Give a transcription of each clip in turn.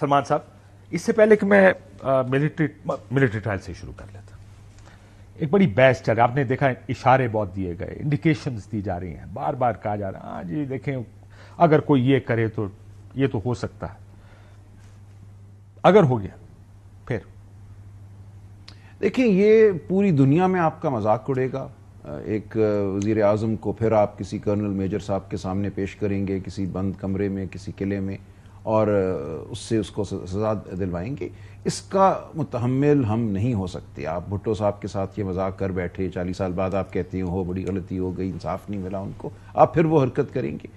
सलमान साहब इससे पहले कि मैं मिलिट्री मिलिट्री ट्रायल से शुरू कर लेता एक बड़ी बहस चल रही आपने देखा इशारे बहुत दिए गए इंडिकेशंस दी जा रही हैं बार बार कहा जा रहा है हाँ जी देखें अगर कोई ये करे तो ये तो हो सकता है अगर हो गया फिर देखिए ये पूरी दुनिया में आपका मजाक उड़ेगा एक वजीर अजम को फिर आप किसी कर्नल मेजर साहब के सामने पेश करेंगे किसी बंद कमरे में किसी किले में और उससे उसको सजा दिलवाएंगे इसका मुतहमल हम नहीं हो सकते आप भुट्टो साहब के साथ ये मजाक कर बैठे चालीस साल बाद आप कहते हो बड़ी गलती हो गई इंसाफ नहीं मिला उनको आप फिर वो हरकत करेंगे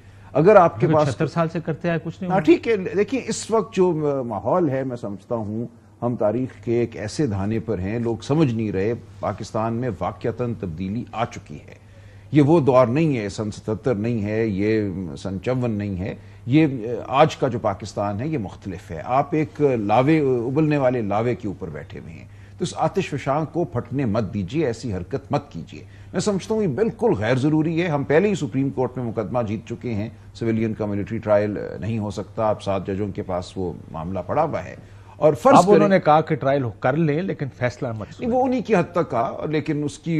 अगर आपके पास सत्तर साल से करते आए कुछ नहीं ठीक है देखिए इस वक्त जो माहौल है मैं समझता हूँ हम तारीख के एक ऐसे धाने पर हैं लोग समझ नहीं रहे पाकिस्तान में वाक्यता तब्दीली आ चुकी है ये वो दौर नहीं है सन सतहत्तर नहीं है ये सन चौवन नहीं है ये आज का जो पाकिस्तान है ये मुख्तलिफ है आप एक लावे उबलने वाले लावे के ऊपर बैठे हुए हैं तो इस आतिश को फटने मत दीजिए ऐसी हरकत मत कीजिए मैं समझता हूँ ये बिल्कुल गैर ज़रूरी है हम पहले ही सुप्रीम कोर्ट में मुकदमा जीत चुके हैं सिविलियन का मिलिट्री ट्रायल नहीं हो सकता अब सात जजों के पास वो मामला पड़ा हुआ है और फर्ज उन्होंने कहा कि ट्रायल कर लें लेकिन फैसला मत वो उन्हीं की हद तक का लेकिन उसकी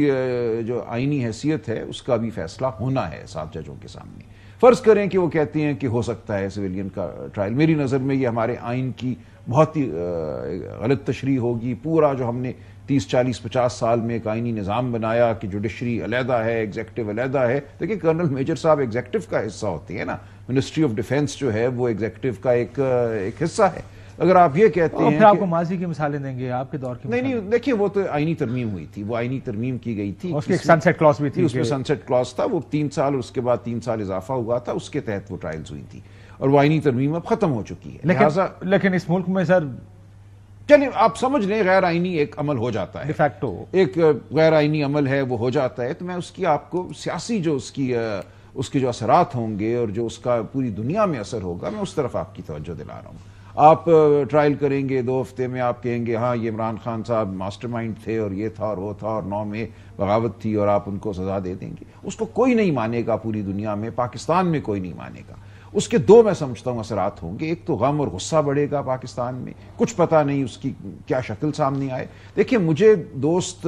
जो आइनी हैसियत है उसका भी फैसला होना है साहब जजों के सामने फर्ज करें कि वो कहती हैं कि हो सकता है सिविलियन का ट्रायल मेरी नज़र में ये हमारे आइन की बहुत ही गलत तशरी होगी पूरा जो हमने तीस चालीस पचास साल में एक आइनी निज़ाम बनाया कि जुडिशरी अलहदा है एग्जेक्टिव अलहदा है देखिए कर्नल मेजर साहब एग्जेक्टिव का हिस्सा होती है ना मिनिस्ट्री ऑफ डिफेंस जो है वो एग्जेक्टिव का एक एक हिस्सा है अगर आप ये कहते हैं आपको माजी की मिसालें देंगे आपके दौर की नहीं नहीं देखिए वो तो आइनी तरमीम हुई थी वो आईनी तरमीम की गई थी उसके एक सनसेट क्लॉज भी थी उसमें सनसेट क्लॉज था वो तीन साल उसके बाद तीन साल इजाफा हुआ था उसके तहत वो ट्रायल्स हुई थी और वो आईनी तरमीम अब खत्म हो चुकी है लेकिन लेकिन इस मुल्क में सर चलिए आप समझ लें गैर आइनी एक अमल हो जाता है एक गैर आइनी अमल है वो हो जाता है तो मैं उसकी आपको सियासी जो उसकी उसके जो असरात होंगे और जो उसका पूरी दुनिया में असर होगा मैं उस तरफ आपकी तवज्जो दिला रहा हूँ आप ट्रायल करेंगे दो हफ्ते में आप कहेंगे हाँ ये इमरान खान साहब मास्टरमाइंड थे और ये था और वो था और नौ में बगावत थी और आप उनको सजा दे देंगे उसको कोई नहीं मानेगा पूरी दुनिया में पाकिस्तान में कोई नहीं मानेगा उसके दो मैं समझता हूँ असरात होंगे एक तो गम और गुस्सा बढ़ेगा पाकिस्तान में कुछ पता नहीं उसकी क्या शक्ल सामने आए देखिए मुझे दोस्त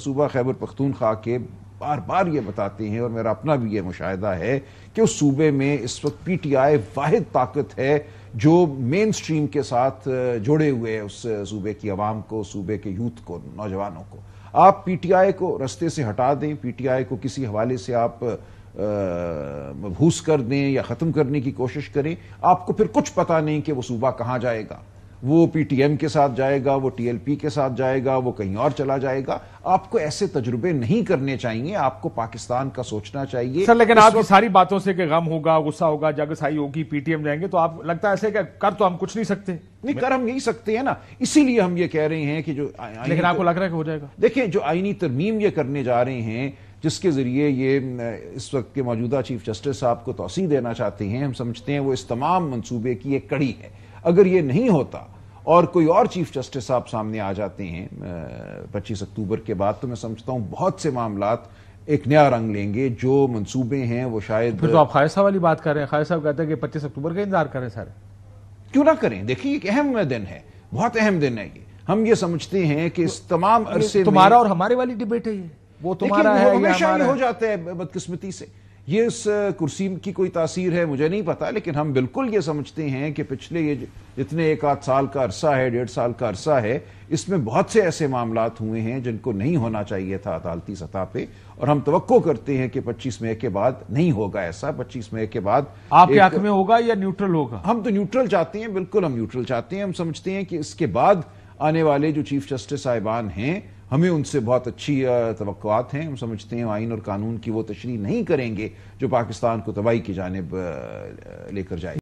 सूबा खैबर पख्तूनख्वा के बार बार ये बताते हैं और मेरा अपना भी ये मुशाहिदा है कि उस सूबे में इस वक्त पी टी आई वाद ताकत है जो मेन स्ट्रीम के साथ जुड़े हुए हैं उस सूबे की आवाम को सूबे के यूथ को नौजवानों को आप पी टी आई को रस्ते से हटा दें पी टी आई को किसी हवाले से आप मबूस कर दें या ख़त्म करने की कोशिश करें आपको फिर कुछ पता नहीं कि वह सूबा कहाँ जाएगा वो पीटीएम के साथ जाएगा वो टीएलपी के साथ जाएगा वो कहीं और चला जाएगा आपको ऐसे तजुर्बे नहीं करने चाहिए आपको पाकिस्तान का सोचना चाहिए सर लेकिन आप सारी बातों से गम होगा गुस्सा होगा जगसाई होगी पीटीएम जाएंगे तो आप लगता है ऐसे कर तो हम कुछ नहीं सकते नहीं कर हम यही सकते हैं ना इसीलिए हम ये कह रहे हैं कि जो लेकिन आपको लग रहा है कि हो जाएगा देखिए जो आईनी तरमीम ये करने जा रहे हैं जिसके ज़रिए ये इस वक्त के मौजूदा चीफ जस्टिस साहब को तोसी देना चाहते हैं हम समझते हैं वो इस तमाम मनसूबे की एक कड़ी है अगर ये नहीं होता और कोई और चीफ जस्टिस साहब सामने आ जाते हैं पच्चीस अक्टूबर के बाद तो मैं समझता हूँ बहुत से मामला एक नया रंग लेंगे जो मंसूबे हैं वो शायद फिर तो आप साहब वाली बात कर रहे हैं खायसा साहब कहते हैं कि पच्चीस अक्टूबर का इंतजार करें सारे क्यों ना करें देखिए एक अहम दिन है बहुत अहम दिन है ये हम ये समझते हैं कि इस तमाम अरसे तुम्हारा और हमारे वाली डिबेट है ये वो तुम्हारा है हमेशा हो जाते हैं बदकिस्मती से ये इस कुर्सी की कोई तासीर है मुझे नहीं पता लेकिन हम बिल्कुल ये समझते हैं कि पिछले ये जितने एक आध साल का अरसा है डेढ़ साल का अरसा है इसमें बहुत से ऐसे मामला हुए हैं जिनको नहीं होना चाहिए था अदालती सतह पे और हम तो करते हैं कि 25 मई के बाद नहीं होगा ऐसा 25 मई के बाद आपके आंख में होगा या न्यूट्रल होगा हम तो न्यूट्रल चाहते हैं बिल्कुल हम न्यूट्रल चाहते हैं हम समझते हैं कि इसके बाद आने वाले जो चीफ जस्टिस साहिबान हैं हमें उनसे बहुत अच्छी तो हैं हम समझते हैं आइन और कानून की वो तशरी नहीं करेंगे जो पाकिस्तान को तबाही की जानब लेकर जाए